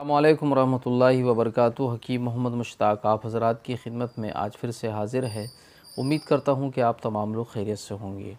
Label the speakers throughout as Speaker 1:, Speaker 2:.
Speaker 1: अल्लाम वरहमल वबरक हकीम मोहम्मद मुश्ताक आप हज़रात की खिदमत में आज फिर से हाज़िर है उम्मीद करता हूँ कि आप तमाम लोग खैरियत से होंगे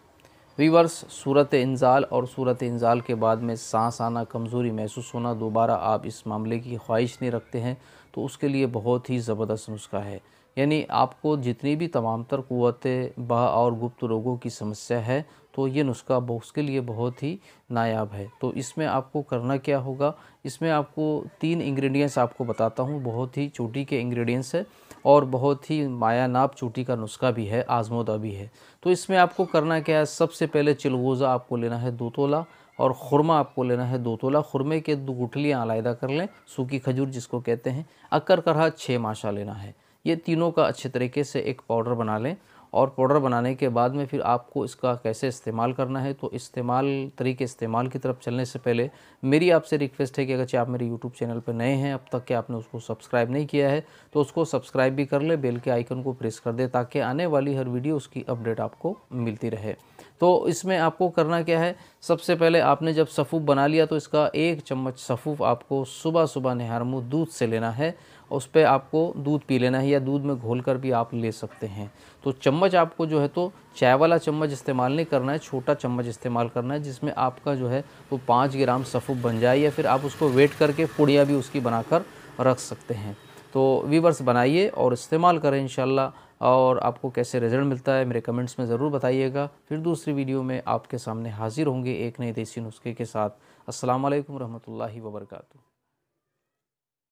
Speaker 1: वीवर्स सूरत इंजाल और सूरत इंजाल के बाद में सांस आना कमज़ोरी महसूस होना दोबारा आप इस मामले की ख्वाहिश नहीं रखते हैं तो उसके लिए बहुत ही ज़बरदस्त नुस्खा है यानी आपको जितनी भी तमाम तर क़वतें बा और गुप्त रोगों की समस्या है तो ये नुस्खा उसके लिए बहुत ही नायाब है तो इसमें आपको करना क्या होगा इसमें आपको तीन इंग्रेडिएंट्स आपको बताता हूँ बहुत ही चोटी के इंग्रेडिएंट्स है और बहुत ही माया नाप चोटी का नुस्खा भी है आजमोदा भी है तो इसमें आपको करना क्या है सबसे पहले चिलगोज़ा आपको लेना है दो तोला और खुरमा आपको लेना है दो तोला खुरमे के दो गुठलियाँ अलायदा कर लें सूखी खजूर जिसको कहते हैं अक्कर करहा छः माशा लेना है ये तीनों का अच्छे तरीके से एक पाउडर बना लें और पाउडर बनाने के बाद में फिर आपको इसका कैसे इस्तेमाल करना है तो इस्तेमाल तरीके इस्तेमाल की तरफ चलने से पहले मेरी आपसे रिक्वेस्ट है कि अगर आप मेरे यूट्यूब चैनल पर नए हैं अब तक के आपने उसको सब्सक्राइब नहीं किया है तो उसको सब्सक्राइब भी कर ले बेल के आइकन को प्रेस कर दे ताकि आने वाली हर वीडियो उसकी अपडेट आपको मिलती रहे तो इसमें आपको करना क्या है सबसे पहले आपने जब सफ़ूफ बना लिया तो इसका एक चम्मच सफ़ूफ आपको सुबह सुबह नहारमू दूध से लेना है उस पर आपको दूध पी लेना है या दूध में घोल कर भी आप ले सकते हैं तो चम्मच आपको जो है तो चाय वाला चम्मच इस्तेमाल नहीं करना है छोटा चम्मच इस्तेमाल करना है जिसमें आपका जो है वो तो पाँच ग्राम सफ़ूब बन जाए या फिर आप उसको वेट करके पुड़िया भी उसकी बनाकर रख सकते हैं तो वीवर्स बनाइए और इस्तेमाल करें इन और आपको कैसे रिजल्ट मिलता है मेरे कमेंट्स में ज़रूर बताइएगा फिर दूसरी वीडियो में आपके सामने हाज़िर होंगे एक नए देसी नुस्खे के साथ असलकम वरहमल वर्का